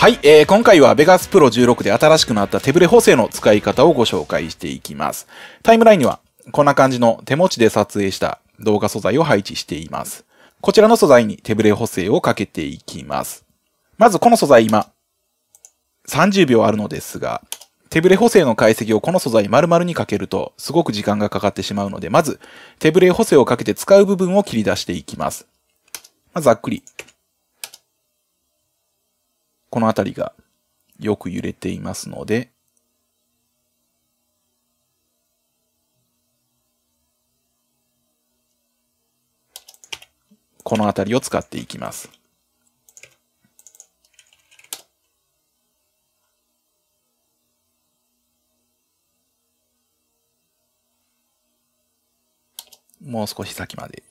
はい、えー、今回は Vegas Pro 16で新しくなった手ブレ補正の使い方をご紹介していきます。タイムラインにはこんな感じの手持ちで撮影した動画素材を配置しています。こちらの素材に手ブレ補正をかけていきます。まずこの素材今30秒あるのですが、手ブレ補正の解析をこの素材丸々にかけるとすごく時間がかかってしまうので、まず手ブレ補正をかけて使う部分を切り出していきます。まあ、ざっくりこの辺りがよく揺れていますので、この辺りを使っていきます。もう少し先まで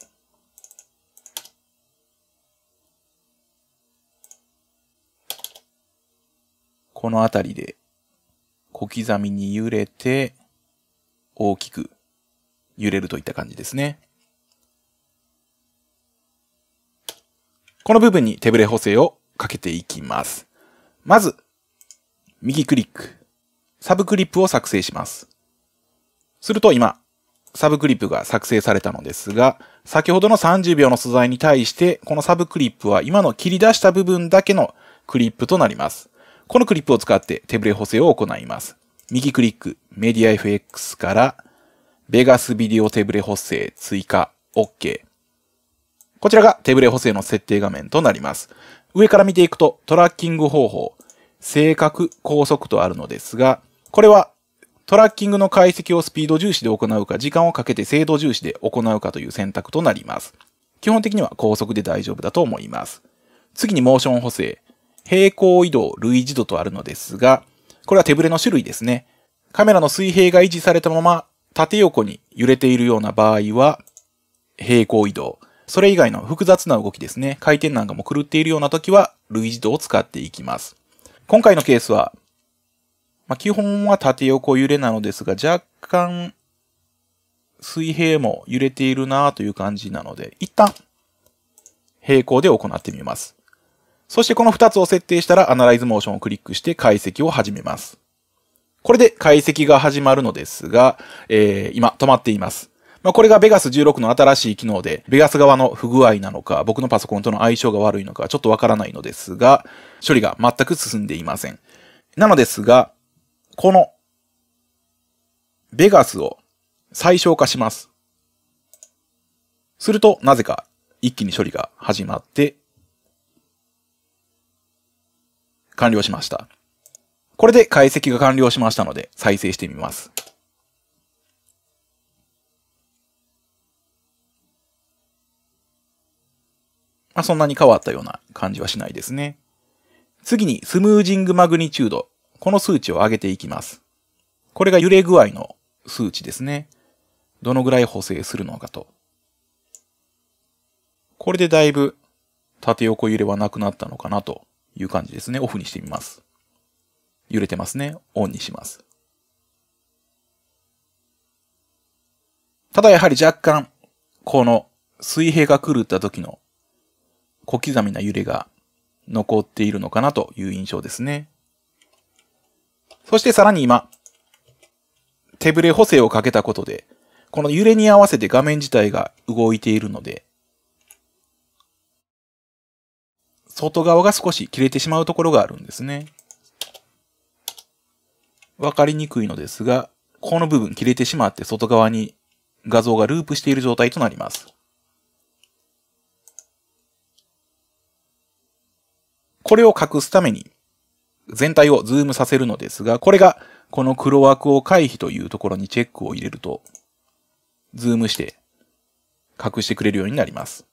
この辺りで小刻みに揺れて大きく揺れるといった感じですね。この部分に手ブレ補正をかけていきます。まず、右クリック、サブクリップを作成します。すると今、サブクリップが作成されたのですが、先ほどの30秒の素材に対して、このサブクリップは今の切り出した部分だけのクリップとなります。このクリップを使って手ブレ補正を行います。右クリック、メディア FX から、ベガスビデオ手ブレ補正追加、OK。こちらが手ブレ補正の設定画面となります。上から見ていくとトラッキング方法、正確、高速とあるのですが、これはトラッキングの解析をスピード重視で行うか、時間をかけて精度重視で行うかという選択となります。基本的には高速で大丈夫だと思います。次にモーション補正。平行移動、類似度とあるのですが、これは手ブレの種類ですね。カメラの水平が維持されたまま縦横に揺れているような場合は、平行移動。それ以外の複雑な動きですね。回転なんかも狂っているような時は、類似度を使っていきます。今回のケースは、まあ、基本は縦横揺れなのですが、若干、水平も揺れているなという感じなので、一旦、平行で行ってみます。そしてこの2つを設定したらアナライズモーションをクリックして解析を始めます。これで解析が始まるのですが、えー、今止まっています。まあ、これが Vegas 16の新しい機能で、Vegas 側の不具合なのか、僕のパソコンとの相性が悪いのか、ちょっとわからないのですが、処理が全く進んでいません。なのですが、この Vegas を最小化します。すると、なぜか一気に処理が始まって完了しました。これで解析が完了しましたので、再生してみます。まあ、そんなに変わったような感じはしないですね。次に、スムージングマグニチュード。この数値を上げていきます。これが揺れ具合の数値ですね。どのぐらい補正するのかと。これでだいぶ縦横揺れはなくなったのかなという感じですね。オフにしてみます。揺れてますね。オンにします。ただやはり若干、この水平が狂った時の小刻みな揺れが残っているのかなという印象ですね。そしてさらに今、手ブレ補正をかけたことで、この揺れに合わせて画面自体が動いているので、外側が少し切れてしまうところがあるんですね。わかりにくいのですが、この部分切れてしまって外側に画像がループしている状態となります。これを隠すために全体をズームさせるのですが、これがこの黒枠を回避というところにチェックを入れると、ズームして隠してくれるようになります。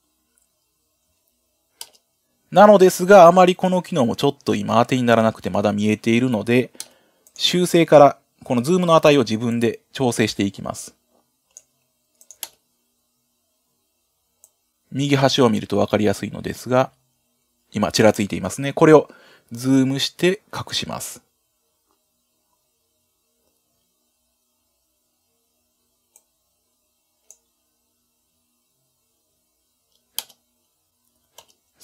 なのですが、あまりこの機能もちょっと今当てにならなくてまだ見えているので、修正からこのズームの値を自分で調整していきます。右端を見るとわかりやすいのですが、今ちらついていますね。これをズームして隠します。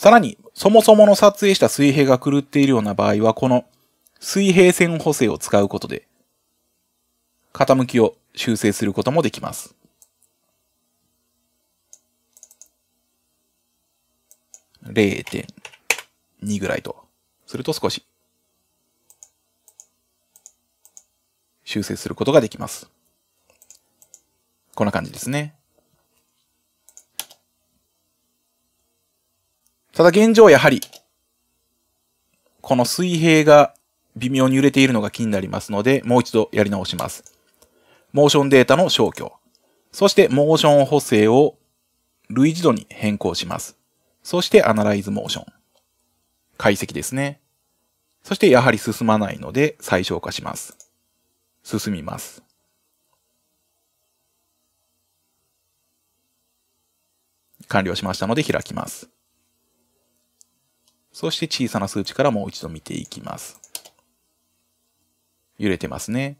さらに、そもそもの撮影した水平が狂っているような場合は、この水平線補正を使うことで、傾きを修正することもできます。0.2ぐらいと。すると少し修正することができます。こんな感じですね。ただ現状やはり、この水平が微妙に揺れているのが気になりますので、もう一度やり直します。モーションデータの消去。そして、モーション補正を類似度に変更します。そして、アナライズモーション。解析ですね。そして、やはり進まないので、最小化します。進みます。完了しましたので開きます。そして小さな数値からもう一度見ていきます。揺れてますね。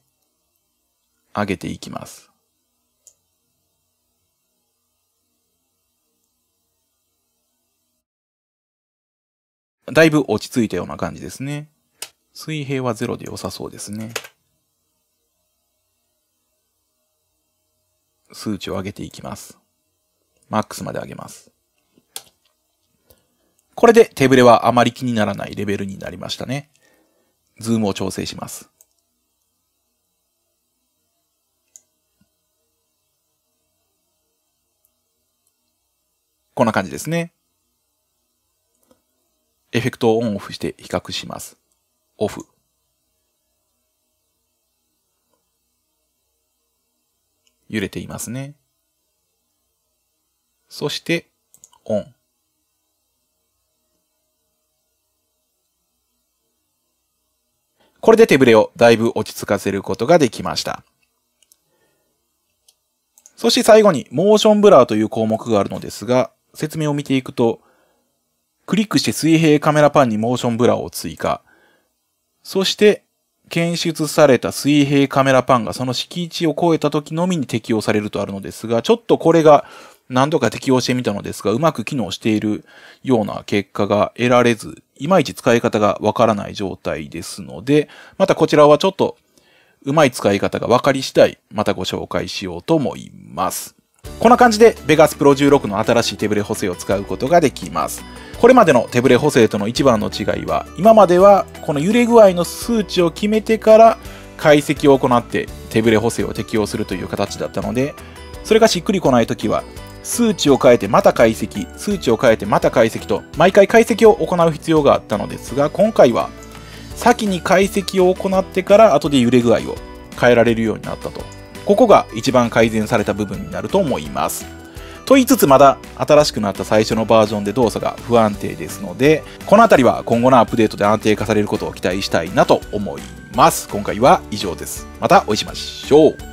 上げていきます。だいぶ落ち着いたような感じですね。水平は0で良さそうですね。数値を上げていきます。マックスまで上げます。これで手ブレはあまり気にならないレベルになりましたね。ズームを調整します。こんな感じですね。エフェクトをオンオフして比較します。オフ。揺れていますね。そして、オン。これで手ぶれをだいぶ落ち着かせることができました。そして最後に、モーションブラーという項目があるのですが、説明を見ていくと、クリックして水平カメラパンにモーションブラーを追加。そして、検出された水平カメラパンがその敷地を超えた時のみに適用されるとあるのですが、ちょっとこれが何度か適用してみたのですが、うまく機能しているような結果が得られず、いまいち使い方がわからない状態ですので、またこちらはちょっとうまい使い方が分かり次第、またご紹介しようと思います。こんな感じで Vegas Pro 16の新しい手ブレ補正を使うことができます。これまでの手ブレ補正との一番の違いは、今まではこの揺れ具合の数値を決めてから解析を行って手ブレ補正を適用するという形だったので、それがしっくりこない時は、数値を変えてまた解析、数値を変えてまた解析と、毎回解析を行う必要があったのですが、今回は、先に解析を行ってから後で揺れ具合を変えられるようになったと。ここが一番改善された部分になると思います。と言いつつまだ新しくなった最初のバージョンで動作が不安定ですので、この辺りは今後のアップデートで安定化されることを期待したいなと思います。今回は以上です。またお会いしましょう。